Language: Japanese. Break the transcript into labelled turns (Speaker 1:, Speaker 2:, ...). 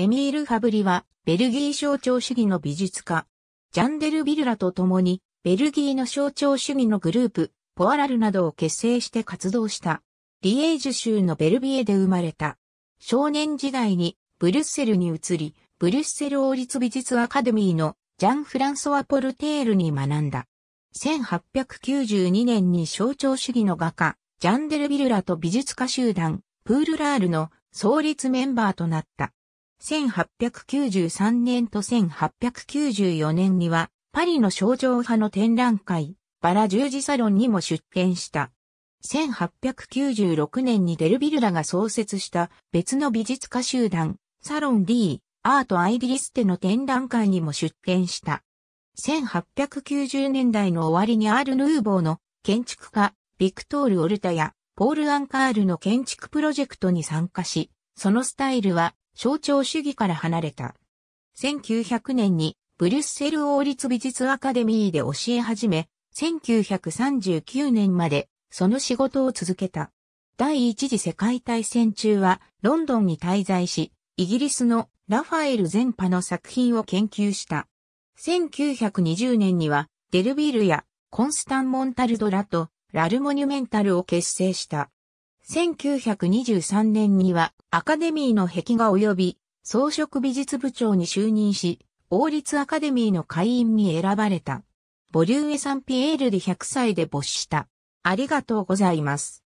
Speaker 1: エミール・ファブリは、ベルギー象徴主義の美術家。ジャンデル・ビルラと共に、ベルギーの象徴主義のグループ、ポアラルなどを結成して活動した。リエージュ州のベルビエで生まれた。少年時代に、ブリュッセルに移り、ブリュッセル王立美術アカデミーのジャン・フランソワ・ポルテールに学んだ。1892年に象徴主義の画家、ジャンデル・ビルラと美術家集団、プールラールの創立メンバーとなった。1893年と1894年には、パリの象徴派の展覧会、バラ十字サロンにも出展した。1896年にデルビルラが創設した別の美術家集団、サロン D、アートアイリリステの展覧会にも出展した。1890年代の終わりにアール・ヌーボーの建築家、ビクトール・オルタやポール・アンカールの建築プロジェクトに参加し、そのスタイルは象徴主義から離れた。1900年にブリュッセル王立美術アカデミーで教え始め、1939年までその仕事を続けた。第一次世界大戦中はロンドンに滞在し、イギリスのラファエル全派の作品を研究した。1920年にはデルビルやコンスタン・モンタルドラとラル・モニュメンタルを結成した。1923年にはアカデミーの壁画及び装飾美術部長に就任し、王立アカデミーの会員に選ばれた。ボリューエ・サンピエールで100歳で没した。ありがとうございます。